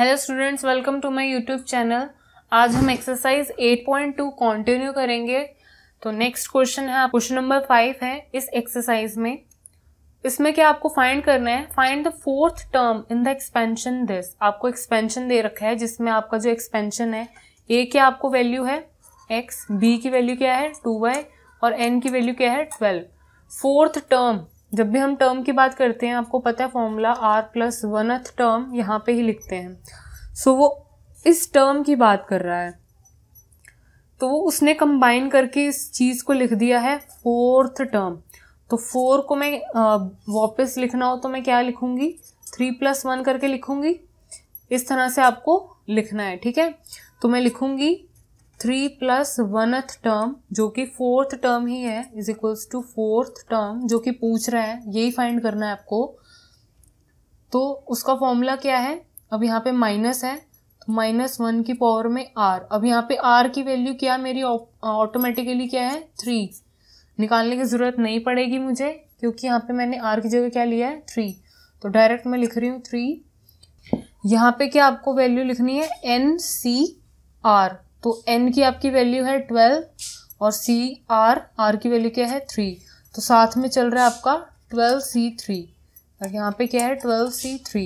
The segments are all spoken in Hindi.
hello students welcome to my YouTube channel आज हम एक्सरसाइज 8.2 कंटिन्यू करेंगे तो नेक्स्ट क्वेश्चन है क्वेश्चन नंबर फाइव है इस एक्सरसाइज में इसमें क्या आपको फाइंड करना है find the fourth term in the expansion this आपको एक्सपेंशन दे रखा है जिसमें आपका जो एक्सपेंशन है ए क्या आपको वैल्यू है एक्स बी की वैल्यू क्या है टू वाई और एन की वैल्यू क्या है ट्वेल्व फोर्थ टर्म जब भी हम टर्म की बात करते हैं आपको पता है फॉर्मूला आर प्लस वनथ टर्म यहाँ पे ही लिखते हैं सो so, वो इस टर्म की बात कर रहा है तो वो उसने कंबाइन करके इस चीज़ को लिख दिया है फोर्थ टर्म तो फोर को मैं वापस लिखना हो तो मैं क्या लिखूंगी थ्री प्लस वन करके लिखूंगी इस तरह से आपको लिखना है ठीक है तो मैं लिखूंगी थ्री प्लस वनथ टर्म जो कि फोर्थ टर्म ही है is equals to fourth term जो कि पूछ रहा है यही फाइंड करना है आपको तो उसका फॉर्मूला क्या है अब यहाँ पे माइनस है तो माइनस वन की पावर में आर अब यहाँ पे आर की वैल्यू क्या मेरी ऑटोमेटिकली uh, क्या है थ्री निकालने की ज़रूरत नहीं पड़ेगी मुझे क्योंकि यहाँ पे मैंने आर की जगह क्या लिया है थ्री तो डायरेक्ट मैं लिख रही हूँ थ्री यहाँ पे क्या आपको वैल्यू लिखनी है एन सी आर तो एन की आपकी वैल्यू है ट्वेल्व और सी आर आर की वैल्यू क्या है थ्री तो साथ में चल रहा है आपका ट्वेल्व सी थ्री और यहाँ पे क्या है ट्वेल्व सी थ्री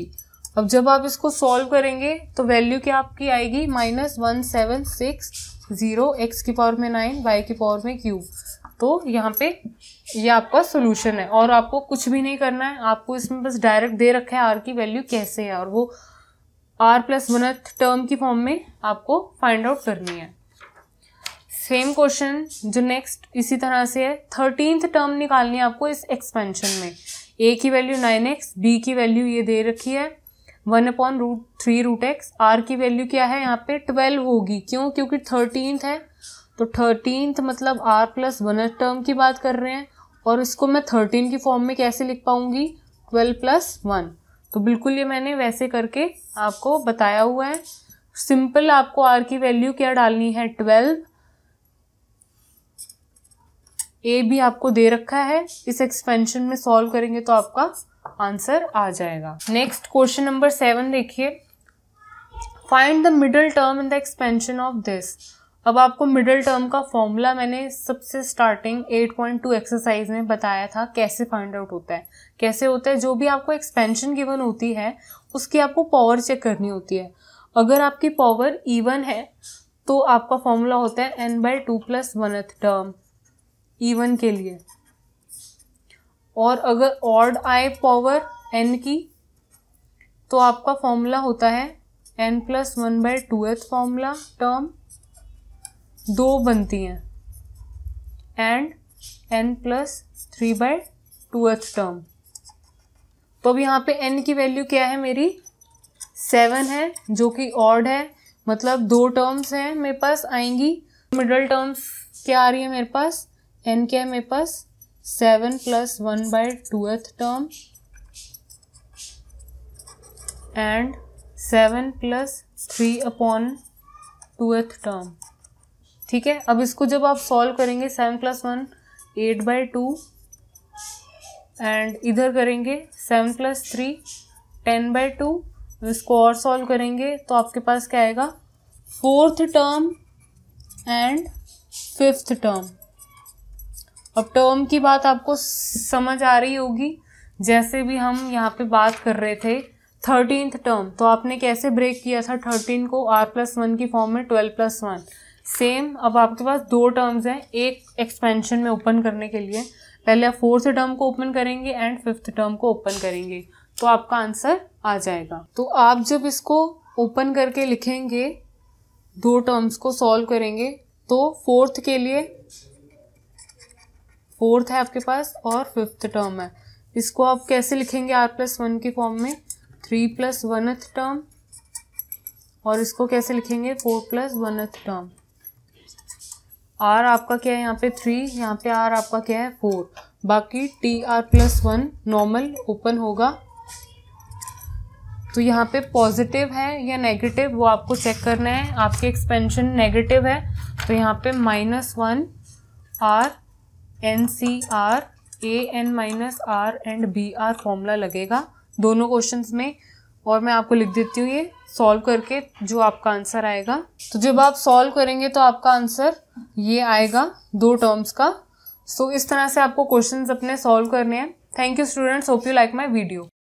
अब जब आप इसको सॉल्व करेंगे तो वैल्यू क्या आपकी आएगी minus one seven six zero X की पावर में नाइन वाई की पावर में क्यू तो यहाँ पे ये आपका सोल्यूशन है और आपको कुछ भी नहीं करना है आपको इसमें बस डायरेक्ट दे रखा है आर की वैल्यू कैसे है और वो आर प्लस वनथ टर्म की फॉर्म में आपको फाइंड आउट करनी है सेम क्वेश्चन जो नेक्स्ट इसी तरह से है थर्टींथ टर्म निकालनी है आपको इस एक्सपेंशन में ए की वैल्यू नाइन एक्स बी की वैल्यू ये दे रखी है one upon root three root X R की वैल्यू क्या है यहाँ पे ट्वेल्व होगी क्यों क्योंकि थर्टीनथ है तो थर्टीनथ मतलब आर प्लस वन टर्म की बात कर रहे हैं और इसको मैं थर्टीन की फॉर्म में कैसे लिख पाऊंगी ट्वेल्व प्लस वन तो बिल्कुल ये मैंने वैसे करके आपको बताया हुआ है सिंपल आपको आर की वैल्यू क्या डालनी है ट्वेल्व ए भी आपको दे रखा है इस एक्सपेंशन में सॉल्व करेंगे तो आपका आंसर आ जाएगा नेक्स्ट क्वेश्चन नंबर सेवन देखिए find the middle term in the expansion of this अब आपको मिडिल टर्म का फॉर्मूला मैंने सबसे स्टार्टिंग 8.2 एक्सरसाइज में बताया था कैसे फाइंड आउट होता है कैसे होता है जो भी आपको एक्सपेंशन गिवन होती है उसकी आपको पावर चेक करनी होती है अगर आपकी पावर ईवन है तो आपका फॉर्मूला होता है एन बाई टू प्लस एथ टर्म ईवन के लिए और अगर ऑड आए पावर एन की तो आपका फॉर्मूला होता है एन प्लस वन बाई एथ फॉर्मूला टर्म दो बनती हैं and n plus three by टूएथ टर्म तो अब यहाँ पे एन की वैल्यू क्या है मेरी सेवन है जो कि ऑड है मतलब दो टर्म्स हैं मेरे पास आएंगी मिडल टर्म्स क्या आ रही है मेरे पास एन क्या है मेरे पास सेवन प्लस वन बाय टूएथ term and seven plus three upon टूएथ टर्म ठीक है अब इसको जब आप सॉल्व करेंगे seven plus one eight by two and इधर करेंगे seven plus three ten by two इसको और सॉल्व करेंगे तो आपके पास क्या आएगा fourth term and fifth term अब टर्म की बात आपको समझ आ रही होगी जैसे भी हम यहाँ पे बात कर रहे थे थर्टीनथ टर्म तो आपने कैसे ब्रेक किया था थर्टीन को आर प्लस वन की फॉर्म में ट्वेल्व प्लस वन सेम अब आपके पास दो टर्म्स हैं एक एक्सपेंशन में ओपन करने के लिए पहले आप फोर्थ टर्म को ओपन करेंगे एंड फिफ्थ टर्म को ओपन करेंगे तो आपका आंसर आ जाएगा तो आप जब इसको ओपन करके लिखेंगे दो टर्म्स को सॉल्व करेंगे तो फोर्थ के लिए फोर्थ है आपके पास और फिफ्थ टर्म है इसको आप कैसे लिखेंगे आर प्लस वन के फॉर्म में थ्री प्लस वनथ टर्म और इसको कैसे लिखेंगे फोर प्लस वनथ टर्म आर आपका क्या है यहाँ पे थ्री यहाँ पे आर आपका क्या है फोर बाकी T r plus one normal open होगा तो यहाँ पे पॉजिटिव है या नेगेटिव वो आपको चेक करना है आपके एक्सपेंशन नेगेटिव है तो यहाँ पे minus one r n C r a n minus r and b r formula लगेगा दोनों क्वेश्चंस में और मैं आपको लिख देती हूँ ये सॉल्व करके जो आपका आंसर आएगा तो जब आप सॉल्व करेंगे तो आपका आंसर ये आएगा दो टर्म्स का सो so, इस तरह से आपको क्वेश्चंस अपने सॉल्व करने हैं thank you students hope you like my video